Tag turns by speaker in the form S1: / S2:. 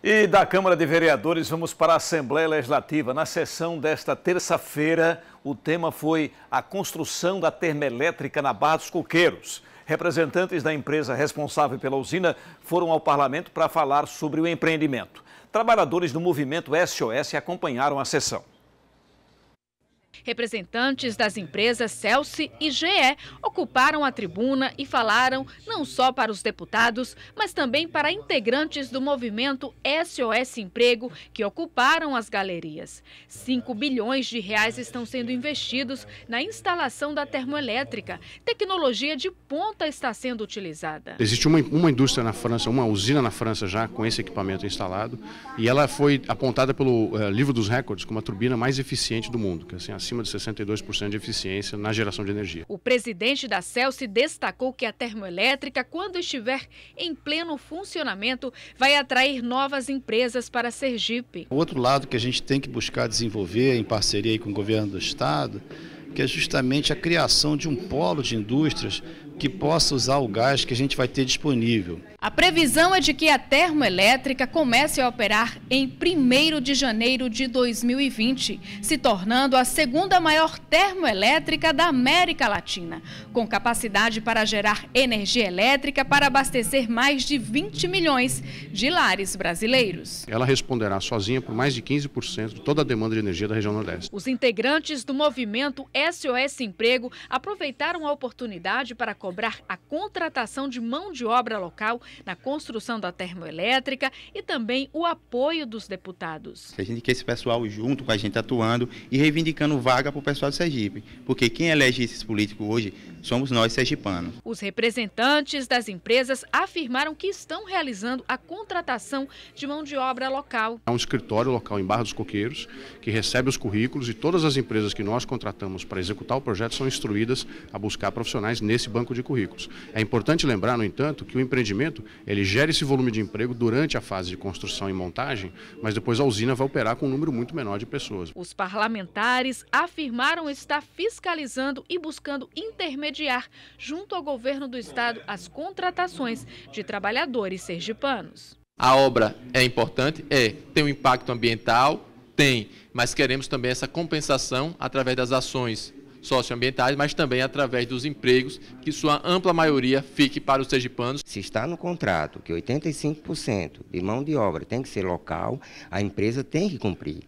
S1: E da Câmara de Vereadores, vamos para a Assembleia Legislativa. Na sessão desta terça-feira, o tema foi a construção da termoelétrica na Barra dos Coqueiros. Representantes da empresa responsável pela usina foram ao parlamento para falar sobre o empreendimento. Trabalhadores do movimento SOS acompanharam a sessão.
S2: Representantes das empresas Celsi e GE ocuparam a tribuna e falaram não só para os deputados, mas também para integrantes do movimento SOS Emprego que ocuparam as galerias. 5 bilhões de reais estão sendo investidos na instalação da termoelétrica. Tecnologia de ponta está sendo utilizada.
S1: Existe uma, uma indústria na França, uma usina na França já com esse equipamento instalado e ela foi apontada pelo eh, Livro dos Recordes como a turbina mais eficiente do mundo, que é, assim, acima acima de 62% de eficiência na geração de energia.
S2: O presidente da Celse destacou que a termoelétrica, quando estiver em pleno funcionamento, vai atrair novas empresas para Sergipe.
S1: O outro lado que a gente tem que buscar desenvolver em parceria com o governo do estado, que é justamente a criação de um polo de indústrias que possa usar o gás que a gente vai ter disponível.
S2: A previsão é de que a termoelétrica comece a operar em 1 de janeiro de 2020, se tornando a segunda maior termoelétrica da América Latina, com capacidade para gerar energia elétrica para abastecer mais de 20 milhões de lares brasileiros.
S1: Ela responderá sozinha por mais de 15% de toda a demanda de energia da região Nordeste.
S2: Os integrantes do movimento SOS Emprego aproveitaram a oportunidade para cobrar a contratação de mão de obra local na construção da termoelétrica e também o apoio dos deputados.
S1: A gente quer esse pessoal junto com a gente atuando e reivindicando vaga para o pessoal do Sergipe, porque quem elege esses políticos hoje somos nós sergipanos.
S2: Os representantes das empresas afirmaram que estão realizando a contratação de mão de obra local.
S1: Há um escritório local em Barra dos Coqueiros que recebe os currículos e todas as empresas que nós contratamos para executar o projeto são instruídas a buscar profissionais nesse banco de currículos. É importante lembrar, no entanto, que o empreendimento ele gera esse volume de emprego durante a fase de construção e montagem, mas depois a usina vai operar com um número muito menor de pessoas.
S2: Os parlamentares afirmaram estar fiscalizando e buscando intermediários intermediar, junto ao governo do estado, as contratações de trabalhadores sergipanos. A
S1: obra é importante? É. Tem um impacto ambiental? Tem. Mas queremos também essa compensação através das ações socioambientais, mas também através dos empregos, que sua ampla maioria fique para os sergipanos. Se está no contrato que 85% de mão de obra tem que ser local, a empresa tem que cumprir.